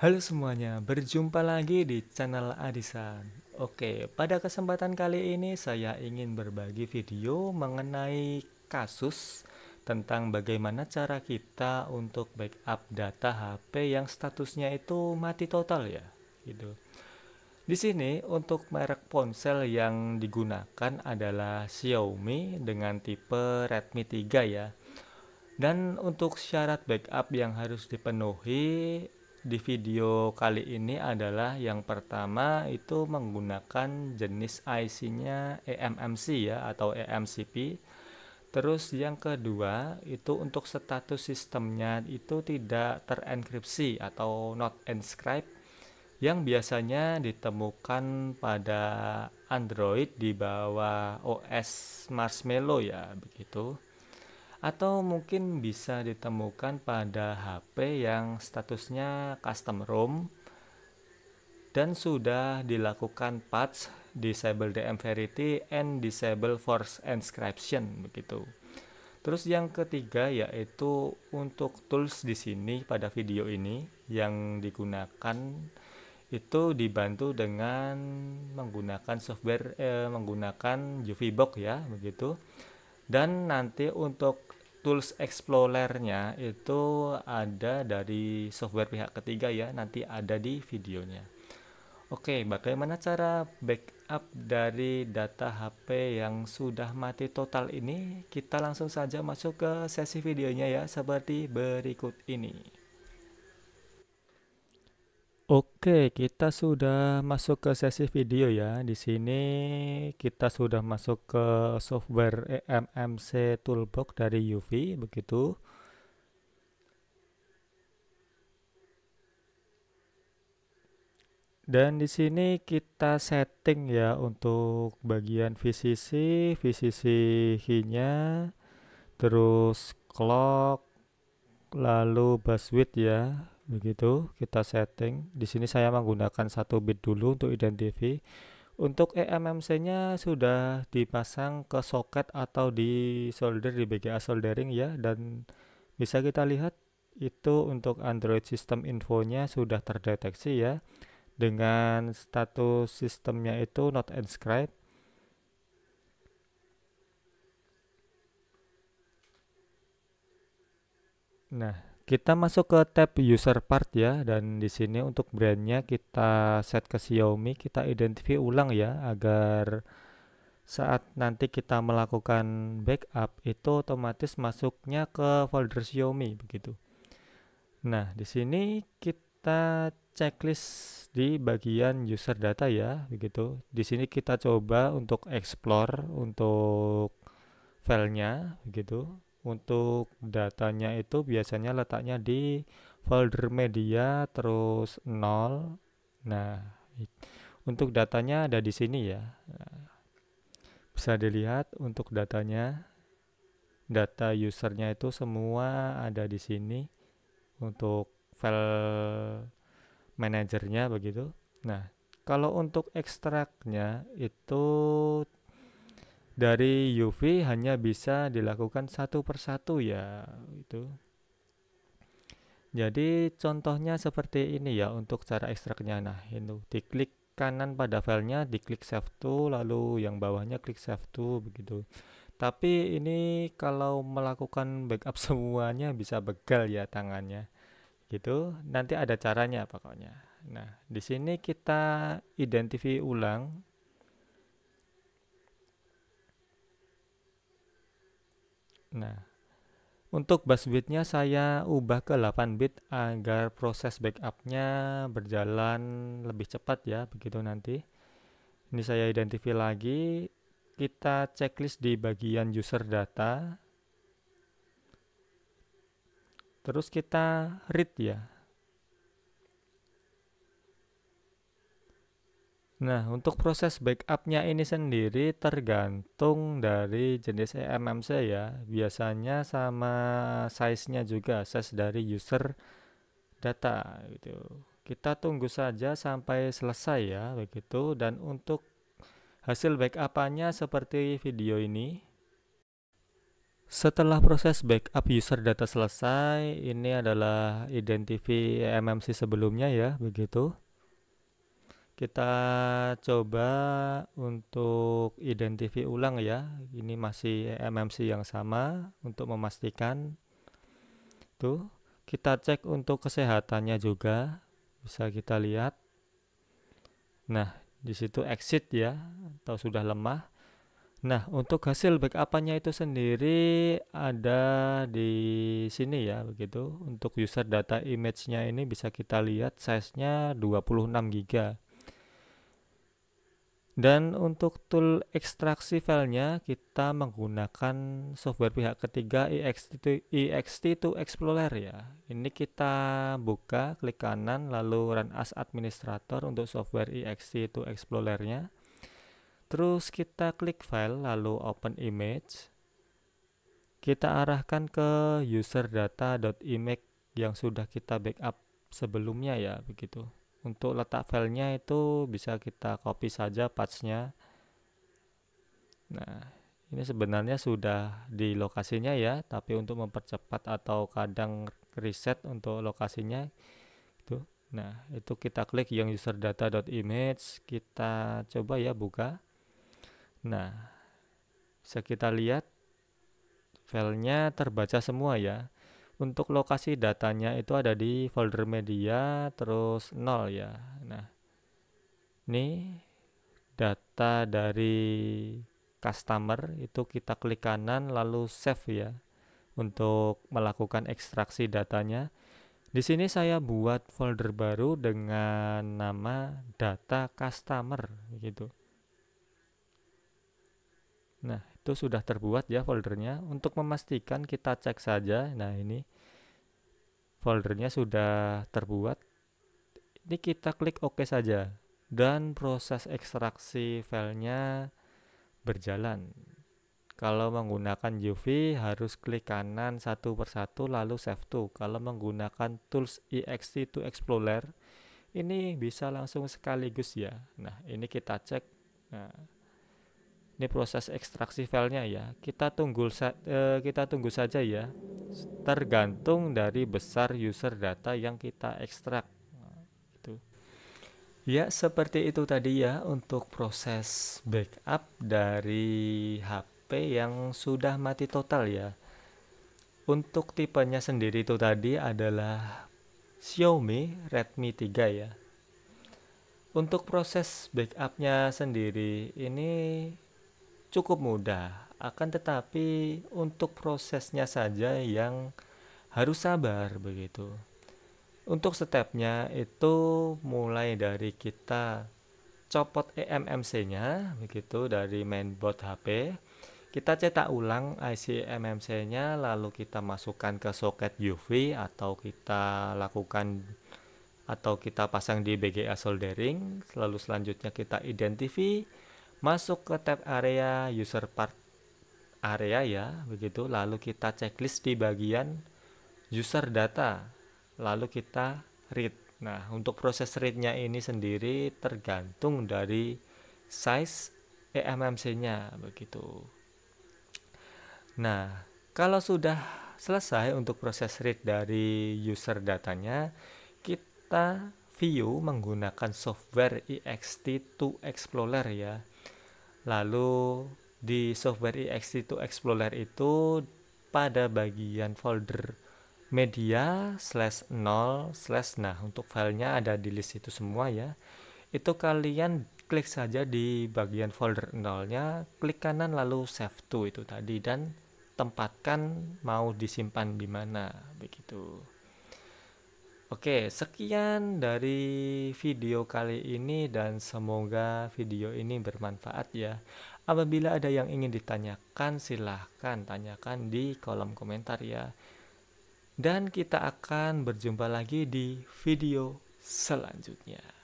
Halo semuanya, berjumpa lagi di channel Adisan. Oke, pada kesempatan kali ini saya ingin berbagi video mengenai kasus tentang bagaimana cara kita untuk backup data HP yang statusnya itu mati total ya, gitu. Di sini untuk merek ponsel yang digunakan adalah Xiaomi dengan tipe Redmi 3 ya. Dan untuk syarat backup yang harus dipenuhi di video kali ini adalah yang pertama itu menggunakan jenis IC-nya eMMC ya atau eMCP. Terus yang kedua itu untuk status sistemnya itu tidak terenkripsi atau not inscribed yang biasanya ditemukan pada Android di bawah OS Marshmallow ya begitu atau mungkin bisa ditemukan pada HP yang statusnya custom ROM dan sudah dilakukan patch disable DM Verity and disable force inscription begitu. Terus yang ketiga yaitu untuk tools di sini pada video ini yang digunakan itu dibantu dengan menggunakan software eh, menggunakan Juvebox ya begitu. Dan nanti untuk tools explorernya itu ada dari software pihak ketiga ya nanti ada di videonya Oke bagaimana cara backup dari data HP yang sudah mati total ini kita langsung saja masuk ke sesi videonya ya seperti berikut ini Oke, kita sudah masuk ke sesi video ya. Di sini kita sudah masuk ke software EMMC Toolbox dari UV begitu. Dan di sini kita setting ya untuk bagian VCC, VCC key-nya, terus clock, lalu bus width ya, begitu kita setting di sini saya menggunakan satu bit dulu untuk identifi untuk EMMC nya sudah dipasang ke soket atau di solder di BGA soldering ya dan bisa kita lihat itu untuk Android system infonya sudah terdeteksi ya dengan status sistemnya itu not inscribed Nah, kita masuk ke tab user part ya dan di sini untuk brandnya kita set ke Xiaomi, kita identify ulang ya agar saat nanti kita melakukan backup itu otomatis masuknya ke folder Xiaomi begitu. Nah, di sini kita checklist di bagian user data ya begitu. Di sini kita coba untuk explore untuk filenya begitu untuk datanya itu biasanya letaknya di folder media terus 0. Nah, untuk datanya ada di sini ya. Bisa dilihat untuk datanya data usernya itu semua ada di sini untuk file manajernya begitu. Nah, kalau untuk ekstraknya itu dari UV hanya bisa dilakukan satu persatu ya itu jadi contohnya seperti ini ya untuk cara ekstraknya nah itu diklik kanan pada filenya diklik save to lalu yang bawahnya klik save to begitu tapi ini kalau melakukan backup semuanya bisa begal ya tangannya gitu nanti ada caranya pokoknya nah di sini kita identifikasi ulang Nah, untuk bus bitnya saya ubah ke 8 bit agar proses backupnya berjalan lebih cepat ya begitu nanti. Ini saya identifikasi. lagi, kita checklist di bagian user data. Terus kita read ya. Nah, untuk proses backupnya ini sendiri tergantung dari jenis mmc ya. Biasanya sama size-nya juga, size dari user data gitu. Kita tunggu saja sampai selesai ya, begitu. Dan untuk hasil backup-nya seperti video ini. Setelah proses backup user data selesai, ini adalah identifi mmc sebelumnya ya, begitu kita coba untuk identifi ulang ya ini masih MMC yang sama untuk memastikan tuh kita cek untuk kesehatannya juga bisa kita lihat nah disitu exit ya atau sudah lemah Nah, untuk hasil backupannya itu sendiri ada di sini ya, begitu. Untuk user data image-nya ini bisa kita lihat size-nya 26 GB. Dan untuk tool ekstraksi filenya kita menggunakan software pihak ketiga ext2, ext2 Explorer ya. Ini kita buka, klik kanan lalu run as administrator untuk software ext2 explorernya Terus kita klik file lalu open image. Kita arahkan ke user data.image yang sudah kita backup sebelumnya ya, begitu untuk letak filenya itu bisa kita copy saja patchnya nah ini sebenarnya sudah di lokasinya ya tapi untuk mempercepat atau kadang reset untuk lokasinya itu nah itu kita klik yang user data image, kita coba ya buka nah sekitar lihat filenya terbaca semua ya untuk lokasi datanya itu ada di folder media terus nol ya. Nah, ini data dari customer itu kita klik kanan lalu save ya untuk melakukan ekstraksi datanya. Di sini saya buat folder baru dengan nama data customer gitu. Nah, itu sudah terbuat ya foldernya untuk memastikan kita cek saja nah ini foldernya sudah terbuat ini kita klik OK saja dan proses ekstraksi filenya berjalan kalau menggunakan UV harus klik kanan satu persatu lalu save to kalau menggunakan tools ext to explorer ini bisa langsung sekaligus ya nah ini kita cek nah ini proses ekstraksi filenya ya kita tunggu sa eh, kita tunggu saja ya tergantung dari besar user data yang kita ekstrak itu ya seperti itu tadi ya untuk proses backup dari HP yang sudah mati total ya untuk tipenya sendiri itu tadi adalah Xiaomi Redmi 3 ya untuk proses backupnya sendiri ini cukup mudah. Akan tetapi untuk prosesnya saja yang harus sabar begitu. Untuk stepnya itu mulai dari kita copot eMMC-nya begitu dari mainboard HP. Kita cetak ulang IC eMMC-nya lalu kita masukkan ke soket UV atau kita lakukan atau kita pasang di BGA soldering. Lalu selanjutnya kita identify masuk ke tab area user part area ya begitu lalu kita checklist di bagian user data lalu kita read nah untuk proses readnya ini sendiri tergantung dari size EMMC nya begitu nah kalau sudah selesai untuk proses read dari user datanya kita view menggunakan software ext2 explorer ya lalu di software ext2 explorer itu pada bagian folder media slash 0 slash nah untuk filenya ada di list itu semua ya itu kalian klik saja di bagian folder nolnya klik kanan lalu save to itu tadi dan tempatkan mau disimpan di mana begitu Oke, sekian dari video kali ini dan semoga video ini bermanfaat ya. Apabila ada yang ingin ditanyakan, silahkan tanyakan di kolom komentar ya. Dan kita akan berjumpa lagi di video selanjutnya.